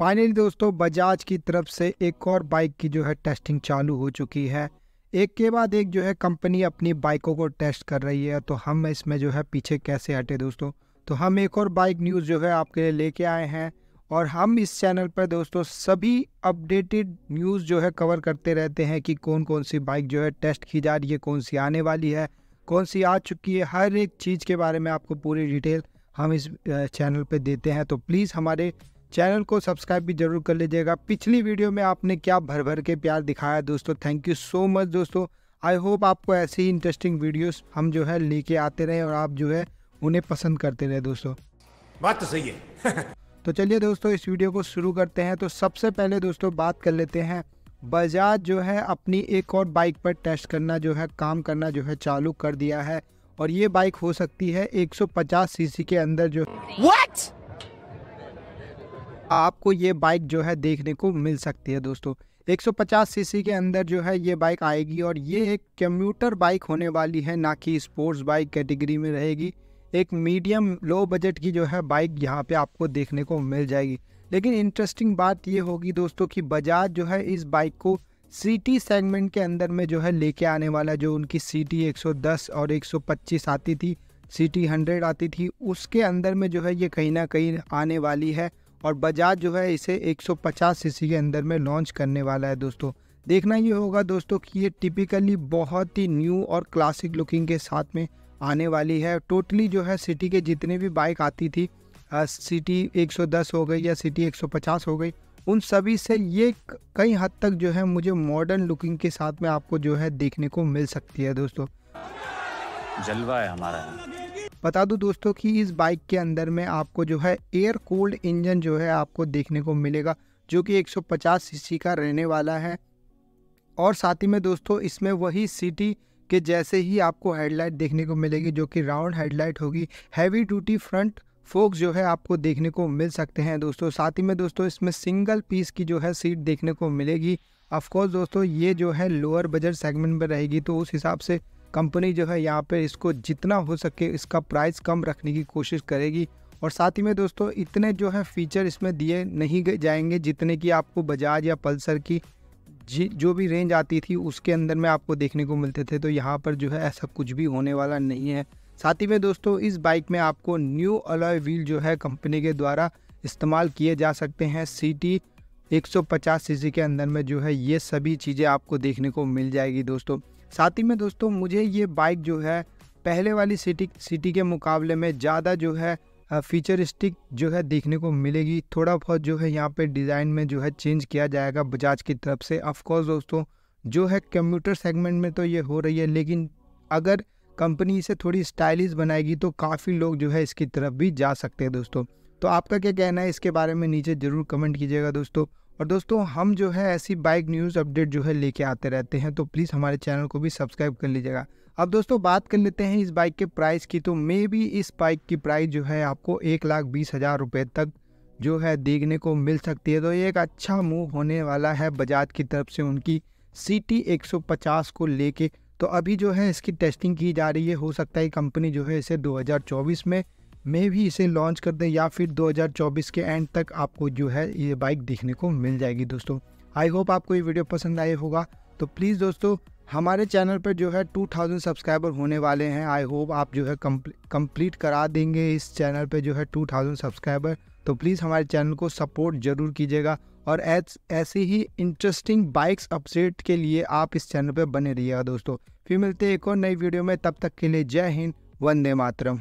Finally दोस्तों बजाज की तरफ से एक और बाइक की जो है टेस्टिंग चालू हो चुकी है एक के बाद एक जो है कंपनी अपनी बाइकों को टेस्ट कर रही है तो हम इसमें जो है पीछे कैसे हटे दोस्तों तो हम एक और बाइक न्यूज़ जो है आपके लिए लेके आए हैं और हम इस चैनल पर दोस्तों सभी अपडेटेड न्यूज़ जो है कवर करते रहते हैं कि कौन कौन सी बाइक जो है टेस्ट की जा रही है कौन सी आने वाली है कौन सी आ चुकी है हर एक चीज़ के बारे में आपको पूरी डिटेल हम इस चैनल पर देते हैं तो प्लीज़ हमारे चैनल को सब्सक्राइब भी जरूर कर लीजिएगा पिछली वीडियो में आपने क्या भर भर के प्यार दिखाया दोस्तों थैंक यू सो मच दोस्तों आई होप आपको ऐसी ही इंटरेस्टिंग वीडियोस हम जो है लेके आते रहे और आप जो है उन्हें पसंद करते रहे दोस्तों बात तो सही है तो चलिए दोस्तों इस वीडियो को शुरू करते हैं तो सबसे पहले दोस्तों बात कर लेते हैं बजाज जो है अपनी एक और बाइक पर टेस्ट करना जो है काम करना जो है चालू कर दिया है और ये बाइक हो सकती है 150 सीसी के अंदर जो What? आपको ये बाइक जो है देखने को मिल सकती है दोस्तों 150 सीसी के अंदर जो है ये बाइक आएगी और ये एक कम्यूटर बाइक होने वाली है ना कि स्पोर्ट्स बाइक कैटेगरी में रहेगी एक मीडियम लो बजट की जो है बाइक यहाँ पे आपको देखने को मिल जाएगी लेकिन इंटरेस्टिंग बात ये होगी दोस्तों कि बजाज जो है इस बाइक को सिटी सेगमेंट के अंदर में जो है लेके आने वाला जो उनकी सिटी 110 और 125 आती थी सिटी 100 आती थी उसके अंदर में जो है ये कहीं ना कहीं आने वाली है और बजाज जो है इसे 150 सीसी के अंदर में लॉन्च करने वाला है दोस्तों देखना ये होगा दोस्तों कि ये टिपिकली बहुत ही न्यू और क्लासिक लुकिंग के साथ में आने वाली है टोटली जो है सिटी के जितने भी बाइक आती थी सिटी 110 हो गई या सिटी 150 हो गई उन सभी से ये कई हद तक जो है मुझे मॉडर्न लुकिंग के साथ में आपको जो है देखने को मिल सकती है दोस्तों जलवा है हमारा बता दूं दोस्तों कि इस बाइक के अंदर में आपको जो है एयर कोल्ड इंजन जो है आपको देखने को मिलेगा जो कि 150 सीसी का रहने वाला है और साथ ही में दोस्तों इसमें वही सिटी के जैसे ही आपको हेडलाइट देखने को मिलेगी जो कि राउंड हेडलाइट होगी हैवी ड्यूटी फ्रंट फोक्स जो है आपको देखने को मिल सकते हैं दोस्तों साथ ही में दोस्तों इसमें सिंगल पीस की जो है सीट देखने को मिलेगी कोर्स दोस्तों ये जो है लोअर बजट सेगमेंट में रहेगी तो उस हिसाब से कंपनी जो है यहाँ पर इसको जितना हो सके इसका प्राइस कम रखने की कोशिश करेगी और साथ ही में दोस्तों इतने जो है फीचर इसमें दिए नहीं जाएंगे जितने कि आपको बजाज या पल्सर की जो भी रेंज आती थी उसके अंदर में आपको देखने को मिलते थे तो यहाँ पर जो है ऐसा कुछ भी होने वाला नहीं है साथ ही में दोस्तों इस बाइक में आपको न्यू अलॉय व्हील जो है कंपनी के द्वारा इस्तेमाल किए जा सकते हैं सी टी 150 सीसी के अंदर में जो है ये सभी चीज़ें आपको देखने को मिल जाएगी दोस्तों साथ ही में दोस्तों मुझे ये बाइक जो है पहले वाली सिटी सिटी के मुकाबले में ज़्यादा जो है फीचरिस्टिक जो है देखने को मिलेगी थोड़ा बहुत जो है यहाँ पे डिज़ाइन में जो है चेंज किया जाएगा बजाज की तरफ से ऑफकोर्स दोस्तों जो है कंप्यूटर सेगमेंट में तो ये हो रही है लेकिन अगर कंपनी इसे थोड़ी स्टाइलिश बनाएगी तो काफ़ी लोग जो है इसकी तरफ भी जा सकते हैं दोस्तों तो आपका क्या कहना है इसके बारे में नीचे ज़रूर कमेंट कीजिएगा दोस्तों और दोस्तों हम जो है ऐसी बाइक न्यूज़ अपडेट जो है लेके आते रहते हैं तो प्लीज़ हमारे चैनल को भी सब्सक्राइब कर लीजिएगा अब दोस्तों बात कर लेते हैं इस बाइक के प्राइस की तो मे बी इस बाइक की प्राइस जो है आपको एक लाख बीस हज़ार रुपये तक जो है देखने को मिल सकती है तो ये एक अच्छा मूव होने वाला है बजाज की तरफ से उनकी सी टी एक सौ पचास को लेके तो अभी जो है इसकी टेस्टिंग की जा रही है हो सकता है कंपनी जो है इसे चौबीस में మేబీ ఇసే లాంచ్ కర్దే యా ఫిర్ 2024 కే ఎండ్ తక్ ఆప్కో జో హై యే బైక్ దేఖనే కో మిల్ జాయేగి దోస్తో ఐ హోప్ ఆప్కో యే వీడియో పసంద్ ఆయీ హోగా తో ప్లీజ్ దోస్తో హమారే ఛానల్ పర్ జో హై 2000 సబ్‌స్క్రైబర్ హోనే వాలే హై ఐ హోప్ ఆప్ జో హై కంప్లీట్ کرا దేంగే ఇస్ ఛానల్ పర్ జో హై 2000 సబ్‌స్క్రైబర్ తో ప్లీజ్ హమారే ఛానల్ కో సపోర్ట్ జరూర్ కిజేగా ఔర్ ఎత్ సేహీ ఇంట్రెస్టింగ్ బైక్స్ అప్డేట్ కే liye ఆప్ ఇస్ ఛానల్ పర్ బనే రహయేగా దోస్తో ఫిర్ మిల్తే హే ek aur nayi video mein tab tak ke liye jai hind vande mataram